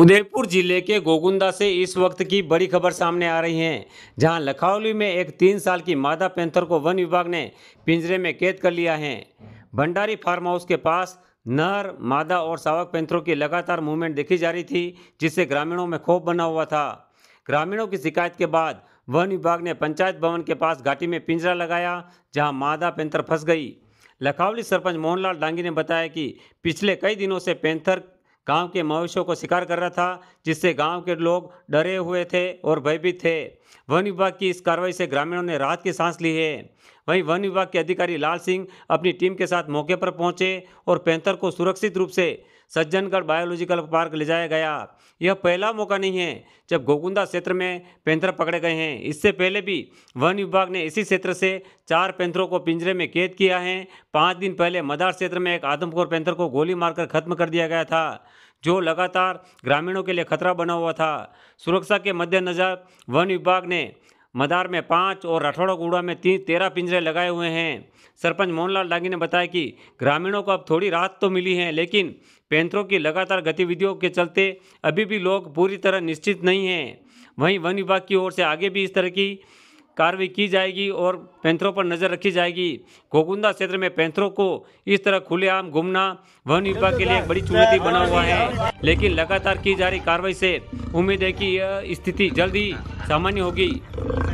उदयपुर जिले के गोगुंदा से इस वक्त की बड़ी खबर सामने आ रही है जहां लखावली में एक तीन साल की मादा पैंथर को वन विभाग ने पिंजरे में कैद कर लिया है भंडारी फार्म हाउस के पास नहर मादा और सावक पैंथरों की लगातार मूवमेंट देखी जा रही थी जिससे ग्रामीणों में खोफ बना हुआ था ग्रामीणों की शिकायत के बाद वन विभाग ने पंचायत भवन के पास घाटी में पिंजरा लगाया जहाँ मादा पैंथर फंस गई लखावली सरपंच मोहनलाल डांगी ने बताया कि पिछले कई दिनों से पैंथर गांव के मवेशियों को शिकार कर रहा था जिससे गांव के लोग डरे हुए थे और भयभीत थे वन विभाग की इस कार्रवाई से ग्रामीणों ने राहत की सांस ली है वहीं वन विभाग के अधिकारी लाल सिंह अपनी टीम के साथ मौके पर पहुंचे और पैंथर को सुरक्षित रूप से सज्जनगढ़ बायोलॉजिकल पार्क ले जाया गया यह पहला मौका नहीं है जब गोकुंदा क्षेत्र में पैंथर पकड़े गए हैं इससे पहले भी वन विभाग ने इसी क्षेत्र से चार पैंथरों को पिंजरे में कैद किया है पाँच दिन पहले मदार क्षेत्र में एक आदमखोर पैंथर को गोली मारकर खत्म कर दिया गया था जो लगातार ग्रामीणों के लिए खतरा बना हुआ था सुरक्षा के मद्देनज़र वन विभाग ने मदार में पाँच और राठौड़ागुड़ा में तीन तेरह पिंजरे लगाए हुए हैं सरपंच मोहनलाल डांगी ने बताया कि ग्रामीणों को अब थोड़ी राहत तो मिली है लेकिन पेंथरों की लगातार गतिविधियों के चलते अभी भी लोग पूरी तरह निश्चित नहीं हैं वहीं वन विभाग की ओर से आगे भी इस तरह की कार्रवाई की जाएगी और पैंथरों पर नज़र रखी जाएगी गोकुंदा क्षेत्र में पैंथरों को इस तरह खुलेआम घूमना वन विभाग के लिए एक बड़ी चुनौती बना हुआ है लेकिन लगातार की जा रही कार्रवाई से उम्मीद है कि यह स्थिति जल्द ही सामान्य होगी